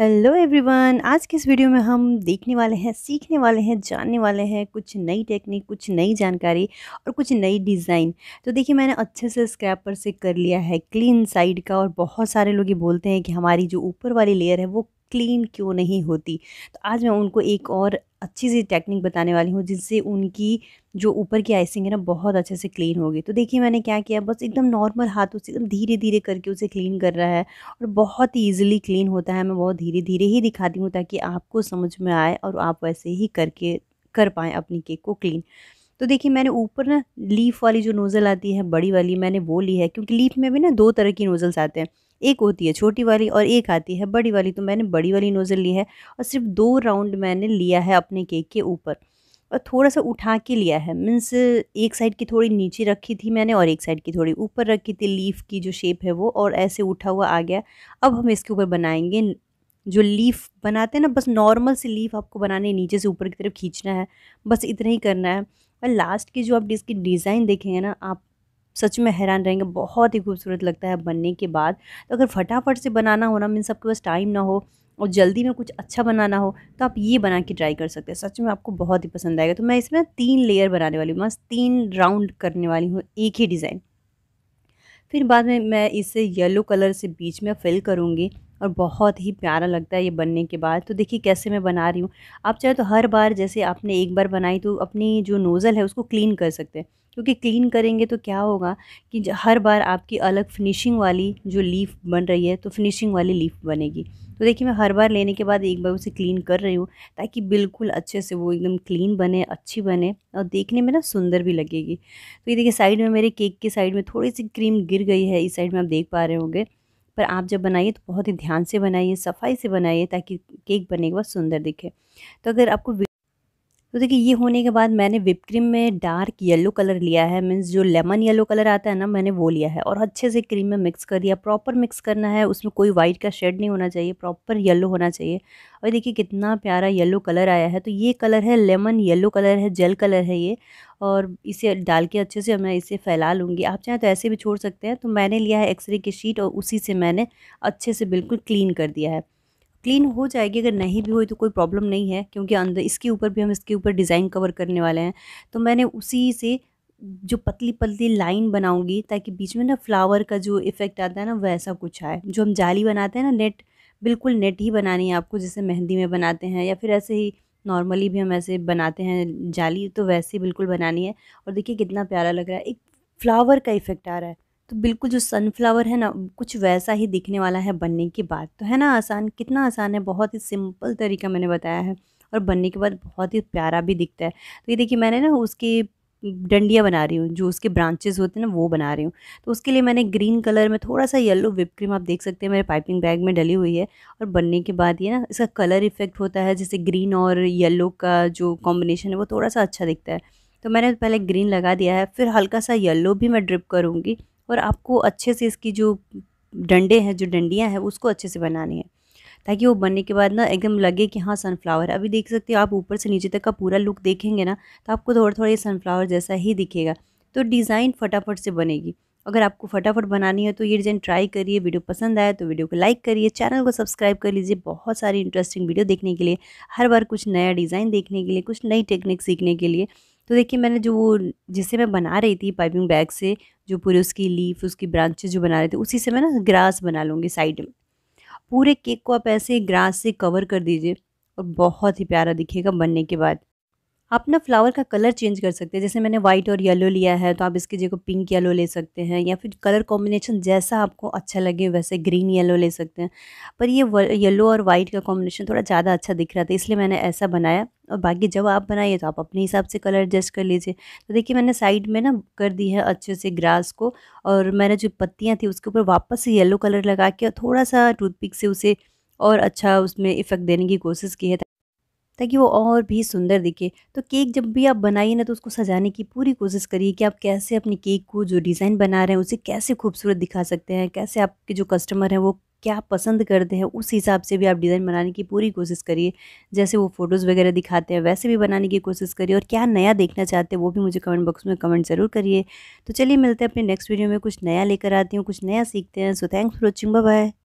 hello everyone आज के इस वीडियो में हम देखने वाले हैं सीखने वाले हैं जानने वाले हैं कुछ नई टेक्निक कुछ नई जानकारी और कुछ नई डिज़ाइन तो देखिए मैंने अच्छे से स्क्रैपर से कर लिया है क्लीन साइड का और बहुत सारे लोग ये बोलते हैं कि हमारी जो ऊपर वाली लेयर है वो क्लीन क्यों नहीं होती तो आज मैं उनको एक और अच्छी सी टेक्निक बताने वाली हूँ जिससे उनकी जो ऊपर की आइसिंग है ना बहुत अच्छे से क्लीन होगी तो देखिए मैंने क्या किया बस एकदम नॉर्मल हाथों से एकदम धीरे धीरे करके उसे क्लीन कर रहा है और बहुत ही ईजिली क्लीन होता है मैं बहुत धीरे धीरे ही दिखाती हूँ ताकि आपको समझ में आए और आप वैसे ही करके कर पाएँ अपनी केक को क्लीन तो देखिए मैंने ऊपर ना लीफ वाली जो नोज़ल आती है बड़ी वाली मैंने वो ली है क्योंकि लीफ में भी ना दो तरह की नोज़ल्स आते हैं एक होती है छोटी वाली और एक आती है बड़ी वाली तो मैंने बड़ी वाली नोज़ल ली है और सिर्फ दो राउंड मैंने लिया है अपने केक के ऊपर और थोड़ा सा उठा के लिया है मीन्स एक साइड की थोड़ी नीचे रखी थी मैंने और एक साइड की थोड़ी ऊपर रखी थी लीफ की जो शेप है वो और ऐसे उठा हुआ आ गया अब हम इसके ऊपर बनाएंगे जो लीफ बनाते हैं ना बस नॉर्मल से लीफ आपको बनाने नीचे से ऊपर की तरफ खींचना है बस इतना ही करना है और लास्ट की जो आप इसकी डिज़ाइन देखेंगे ना आप सच में हैरान रहेंगे बहुत ही खूबसूरत लगता है बनने के बाद तो अगर फटाफट से बनाना हो ना मीन सबके पास टाइम ना हो और जल्दी में कुछ अच्छा बनाना हो तो आप ये बना के ट्राई कर सकते हैं सच में आपको बहुत ही पसंद आएगा तो मैं इसमें तीन लेयर बनाने वाली हूँ बस तीन राउंड करने वाली हूँ एक ही डिज़ाइन फिर बाद में मैं इसे येलो कलर से बीच में फिल करूँगी और बहुत ही प्यारा लगता है ये बनने के बाद तो देखिए कैसे मैं बना रही हूँ आप चाहे तो हर बार जैसे आपने एक बार बनाई तो अपनी जो नोज़ल है उसको क्लीन कर सकते हैं क्योंकि क्लीन करेंगे तो क्या होगा कि हर बार आपकी अलग फिनिशिंग वाली जो लीफ बन रही है तो फिनिशिंग वाली लीफ बनेगी तो देखिए मैं हर बार लेने के बाद एक बार उसे क्लीन कर रही हूँ ताकि बिल्कुल अच्छे से वो एकदम क्लीन बने अच्छी बने और देखने में ना सुंदर भी लगेगी तो ये देखिए साइड में मेरे केक के साइड में थोड़ी सी क्रीम गिर गई है इस साइड में आप देख पा रहे होंगे पर आप जब बनाइए तो बहुत ही ध्यान से बनाइए सफाई से बनाइए ताकि केक बने के बाद सुंदर दिखे तो अगर आपको तो देखिए ये होने के बाद मैंने विप क्रीम में डार्क येलो कलर लिया है मीन्स जो लेमन येलो कलर आता है ना मैंने वो लिया है और अच्छे से क्रीम में मिक्स कर दिया प्रॉपर मिक्स करना है उसमें कोई वाइट का शेड नहीं होना चाहिए प्रॉपर येलो होना चाहिए और देखिए कितना प्यारा येलो कलर आया है तो ये कलर है लेमन येलो कलर है जेल कलर है ये और इसे डाल के अच्छे से मैं इसे फैला लूँगी आप चाहें तो ऐसे भी छोड़ सकते हैं तो मैंने लिया है एक्सरे की शीट और उसी से मैंने अच्छे से बिल्कुल क्लीन कर दिया है क्लीन हो जाएगी अगर नहीं भी हुई तो कोई प्रॉब्लम नहीं है क्योंकि अंदर इसके ऊपर भी हम इसके ऊपर डिज़ाइन कवर करने वाले हैं तो मैंने उसी से जो पतली पतली लाइन बनाऊंगी ताकि बीच में ना फ्लावर का जो इफ़ेक्ट आता है ना वैसा कुछ आए जो हम जाली बनाते हैं ना नेट बिल्कुल नेट ही बनानी है आपको जैसे मेहंदी में बनाते हैं या फिर ऐसे ही नॉर्मली भी हम ऐसे बनाते हैं जाली तो वैसे बिल्कुल बनानी है और देखिए कितना प्यारा लग रहा है एक फ्लावर का इफ़ेक्ट आ रहा है तो बिल्कुल जो सनफ्लावर है ना कुछ वैसा ही दिखने वाला है बनने के बाद तो है ना आसान कितना आसान है बहुत ही सिंपल तरीका मैंने बताया है और बनने के बाद बहुत ही प्यारा भी दिखता है तो ये देखिए मैंने ना उसकी डंडियाँ बना रही हूँ जो उसके ब्रांचेस होते हैं ना वो बना रही हूँ तो उसके लिए मैंने ग्रीन कलर में थोड़ा सा येलो विप क्रीम आप देख सकते हैं मेरे पाइपिंग बैग में डली हुई है और बनने के बाद ये ना इसका कलर इफेक्ट होता है जैसे ग्रीन और येलो का जो कॉम्बिनेशन है वो थोड़ा सा अच्छा दिखता है तो मैंने पहले ग्रीन लगा दिया है फिर हल्का सा येलो भी मैं ड्रिप करूँगी और आपको अच्छे से इसकी जो डंडे हैं जो डंडियाँ हैं उसको अच्छे से बनानी है ताकि वो बनने के बाद ना एकदम लगे कि हाँ सनफ्लावर अभी देख सकते हो आप ऊपर से नीचे तक का पूरा लुक देखेंगे ना तो आपको थोड़ा थोड़ा ये सनफ्लावर जैसा ही दिखेगा तो डिज़ाइन फटाफट से बनेगी अगर आपको फटाफट बनानी है तो ये डिज़ाइन ट्राई करिए वीडियो पसंद आया तो वीडियो को लाइक करिए चैनल को सब्सक्राइब कर लीजिए बहुत सारी इंटरेस्टिंग वीडियो देखने के लिए हर बार कुछ नया डिज़ाइन देखने के लिए कुछ नई टेक्निक सीखने के लिए तो देखिए मैंने जो वो जिसे मैं बना रही थी पाइपिंग बैग से जो पूरे उसकी लीफ उसकी ब्रांचेज जो बना रहे थे उसी से मैं ना ग्रास बना लूँगी साइड में पूरे केक को आप ऐसे ग्रास से कवर कर दीजिए और बहुत ही प्यारा दिखेगा बनने के बाद अपना फ्लावर का कलर चेंज कर सकते हैं जैसे मैंने वाइट और येलो लिया है तो आप इसकी जगह पिंक येलो ले सकते हैं या फिर कलर कॉम्बिनेशन जैसा आपको अच्छा लगे वैसे ग्रीन येलो ले सकते हैं पर ये येलो और वाइट का कॉम्बिनेशन थोड़ा ज़्यादा अच्छा दिख रहा था इसलिए मैंने ऐसा बनाया और बाकी जब आप बनाइए तो आप अपने हिसाब से कलर एडजस्ट कर लीजिए तो देखिए मैंने साइड में ना कर दी है अच्छे से ग्रास को और मैंने जो पत्तियाँ थी उसके ऊपर वापस येलो कलर लगा के और थोड़ा सा टूथपिक से उसे और अच्छा उसमें इफ़ेक्ट देने की कोशिश की है ताकि वो और भी सुंदर दिखे तो केक जब भी आप बनाइए ना तो उसको सजाने की पूरी कोशिश करिए कि आप कैसे अपने केक को जो डिज़ाइन बना रहे हैं उसे कैसे खूबसूरत दिखा सकते हैं कैसे आपके जो कस्टमर हैं वो क्या पसंद करते हैं उस हिसाब से भी आप डिज़ाइन बनाने की पूरी कोशिश करिए जैसे वो फ़ोटोज़ वगैरह दिखाते हैं वैसे भी बनाने की कोशिश करिए और क्या नया देखना चाहते हैं वो भी मुझे कमेंट बॉक्स में कमेंट ज़रूर करिए तो चलिए मिलते हैं अपने नेक्स्ट वीडियो में कुछ नया लेकर आती हूँ कुछ नया सीखते हैं so thanks for watching bye